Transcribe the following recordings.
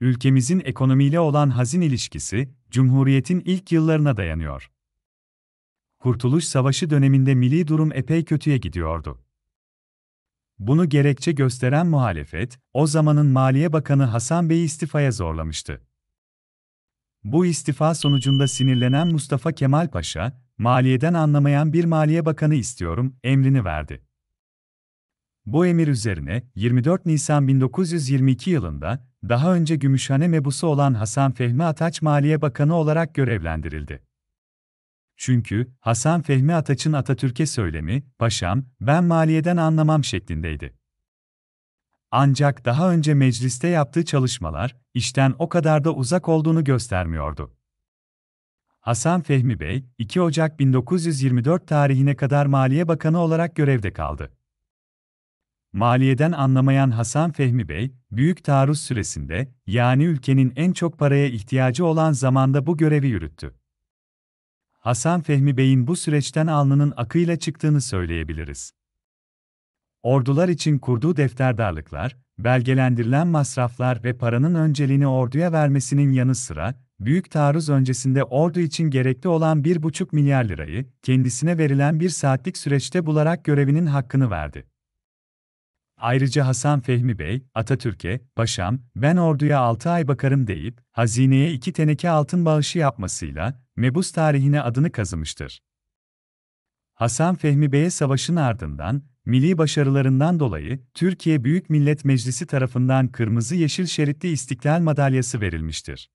ülkemizin ekonomiyle olan hazin ilişkisi, Cumhuriyet'in ilk yıllarına dayanıyor. Kurtuluş Savaşı döneminde milli durum epey kötüye gidiyordu. Bunu gerekçe gösteren muhalefet, o zamanın Maliye Bakanı Hasan Bey'i istifaya zorlamıştı. Bu istifa sonucunda sinirlenen Mustafa Kemal Paşa, maliyeden anlamayan bir maliye bakanı istiyorum emrini verdi. Bu emir üzerine 24 Nisan 1922 yılında daha önce Gümüşhane mebusu olan Hasan Fehmi Ataç Maliye Bakanı olarak görevlendirildi. Çünkü Hasan Fehmi Ataç'ın Atatürk'e söylemi, "Paşam, ben maliyeden anlamam." şeklindeydi. Ancak daha önce mecliste yaptığı çalışmalar işten o kadar da uzak olduğunu göstermiyordu. Hasan Fehmi Bey, 2 Ocak 1924 tarihine kadar Maliye Bakanı olarak görevde kaldı. Maliyeden anlamayan Hasan Fehmi Bey, büyük taarruz süresinde, yani ülkenin en çok paraya ihtiyacı olan zamanda bu görevi yürüttü. Hasan Fehmi Bey'in bu süreçten alnının akıyla çıktığını söyleyebiliriz. Ordular için kurduğu defterdarlıklar, belgelendirilen masraflar ve paranın önceliğini orduya vermesinin yanı sıra, büyük taarruz öncesinde ordu için gerekli olan 1,5 milyar lirayı, kendisine verilen bir saatlik süreçte bularak görevinin hakkını verdi. Ayrıca Hasan Fehmi Bey, Atatürk'e, paşam, ben orduya 6 ay bakarım deyip, hazineye iki teneke altın bağışı yapmasıyla, mebus tarihine adını kazımıştır. Hasan Fehmi Bey'e savaşın ardından, milli başarılarından dolayı, Türkiye Büyük Millet Meclisi tarafından kırmızı-yeşil şeritli istiklal madalyası verilmiştir.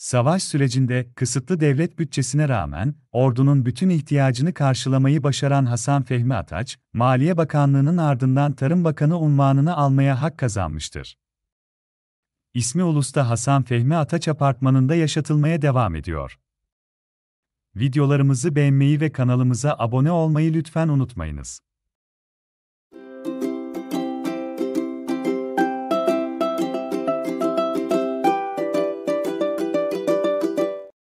Savaş sürecinde kısıtlı devlet bütçesine rağmen ordunun bütün ihtiyacını karşılamayı başaran Hasan Fehmi Ataç, Maliye Bakanlığı'nın ardından Tarım Bakanı unvanını almaya hak kazanmıştır. İsmi ulusta Hasan Fehmi Ataç apartmanında yaşatılmaya devam ediyor. Videolarımızı beğenmeyi ve kanalımıza abone olmayı lütfen unutmayınız.